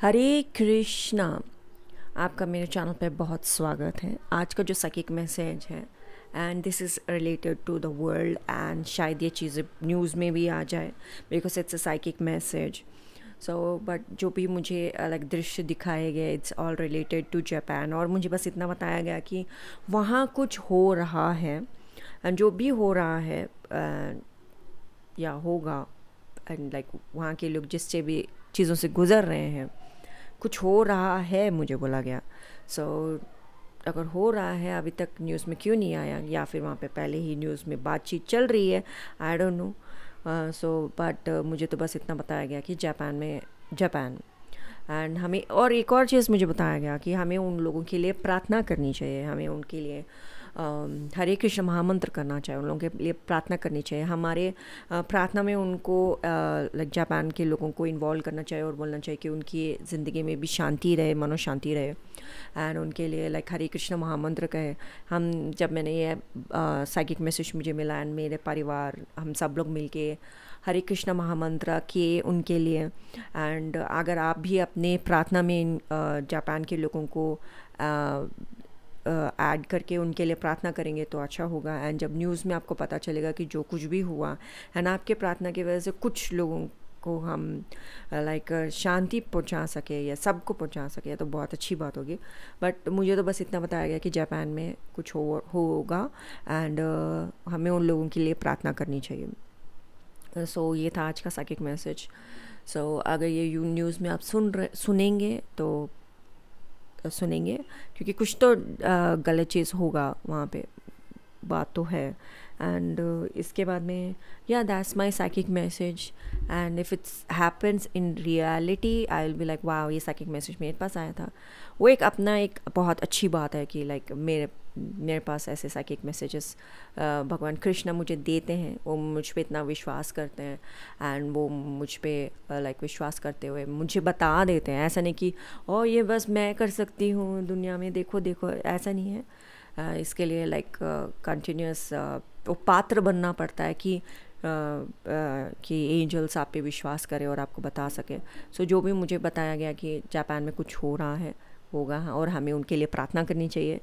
हरे कृष्णा आपका मेरे चैनल पर बहुत स्वागत है आज का जो सकीक मैसेज है and this is related to the world and शायद ये चीज़ें न्यूज़ में भी आ जाए because it's a psychic message so but जो भी मुझे अलग uh, दृश्य दिखाए गए it's all related to Japan और मुझे बस इतना बताया गया कि वहाँ कुछ हो रहा है एंड जो भी हो रहा है uh, या होगा एंड लाइक like, वहाँ के लोग जिससे भी चीज़ों से गुज़र रहे हैं कुछ हो रहा है मुझे बोला गया सो so, अगर हो रहा है अभी तक न्यूज़ में क्यों नहीं आया या फिर वहाँ पे पहले ही न्यूज़ में बातचीत चल रही है I don't know so but मुझे तो बस इतना बताया गया कि जापान में जापान एंड हमें और एक और चीज़ मुझे बताया गया कि हमें उन लोगों के लिए प्रार्थना करनी चाहिए हमें उनके लिए uh, हरे कृष्ण महामंत्र करना चाहिए उन लोगों के लिए प्रार्थना करनी चाहिए हमारे प्रार्थना में उनको लाइक जापान के लोगों को इन्वॉल्व करना चाहिए और बोलना चाहिए कि उनकी ज़िंदगी में भी शांति रहे मनो शांति रहे एंड उनके लिए लाइक हरे कृष्ण महामंत्र कहे हम जब मैंने ये साइकिक मैसेज मुझे मिला एंड मेरे परिवार हम सब लोग मिल के हरे कृष्ण महामंत्र किए उनके लिए एंड अगर आप भी अपने प्रार्थना में जापान के लोगों को ऐड करके उनके लिए प्रार्थना करेंगे तो अच्छा होगा एंड जब न्यूज़ में आपको पता चलेगा कि जो कुछ भी हुआ है ना आपके प्रार्थना की वजह से कुछ लोगों को हम लाइक शांति पहुंचा सके या सबको पहुंचा सके तो बहुत अच्छी बात होगी बट मुझे तो बस इतना बताया गया कि जापान में कुछ हो होगा एंड uh, हमें उन लोगों के लिए प्रार्थना करनी चाहिए सो so, ये था आज का साकिक मैसेज सो so, अगर ये न्यूज़ में आप सुन रहे सुनेंगे तो सुनेंगे क्योंकि कुछ तो गलत चीज़ होगा वहाँ पे बात तो है एंड इसके बाद में या that's my psychic message and if it's happens in reality I will be like वाह ये साइकिक मैसेज मेरे पास आया था वो एक अपना एक बहुत अच्छी बात है कि लाइक मेरे मेरे पास ऐसे साइकिक मैसेजेस भगवान कृष्णा मुझे देते हैं वो मुझ पर इतना विश्वास करते हैं एंड वो मुझ पर लाइक विश्वास करते हुए मुझे बता देते हैं ऐसा नहीं कि ओ ये बस मैं कर सकती हूँ दुनिया में देखो देखो ऐसा नहीं है इसके लिए लाइक कंटिन्यूस वो पात्र बनना पड़ता है कि Uh, uh, कि एंजल्स आप पे विश्वास करें और आपको बता सकें सो so, जो भी मुझे बताया गया कि जापान में कुछ हो रहा है होगा और हमें उनके लिए प्रार्थना करनी चाहिए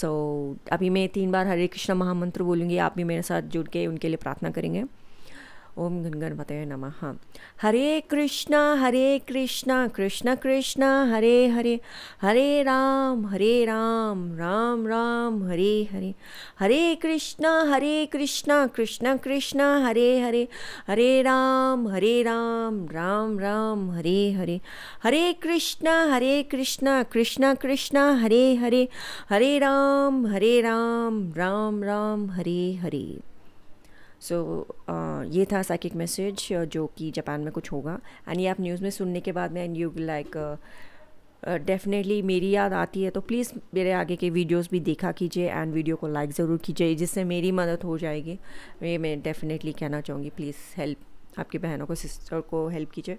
सो so, अभी मैं तीन बार हरे कृष्णा महामंत्र बोलूँगी आप भी मेरे साथ जुड़ के उनके लिए प्रार्थना करेंगे ओम गणगणपतय नम हरे कृष्णा हरे कृष्णा कृष्ण कृष्णा हरे हरे हरे राम हरे राम राम राम हरे हरे हरे कृष्णा हरे कृष्णा कृष्ण कृष्णा हरे हरे हरे राम हरे राम राम राम हरे हरे हरे कृष्णा हरे कृष्णा कृष्ण कृष्णा हरे हरे हरे राम हरे राम राम राम हरे हरे सो so, uh, ये था साइकिक मैसेज uh, जो कि जापान में कुछ होगा एंड ये आप न्यूज़ में सुनने के बाद में एंड यू लाइक डेफिनेटली मेरी याद आती है तो प्लीज़ मेरे आगे के वीडियोस भी देखा कीजिए एंड वीडियो को लाइक ज़रूर कीजिए जिससे मेरी मदद हो जाएगी ये मैं डेफिनेटली कहना चाहूँगी प्लीज़ हेल्प आपकी बहनों को सिस्टर को हेल्प कीजिए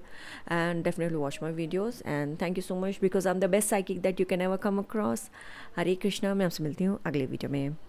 and definitely watch my videos and thank you so much because I am the best psychic that you can ever come across Hare Krishna मैं आपसे मिलती हूँ अगले वीडियो में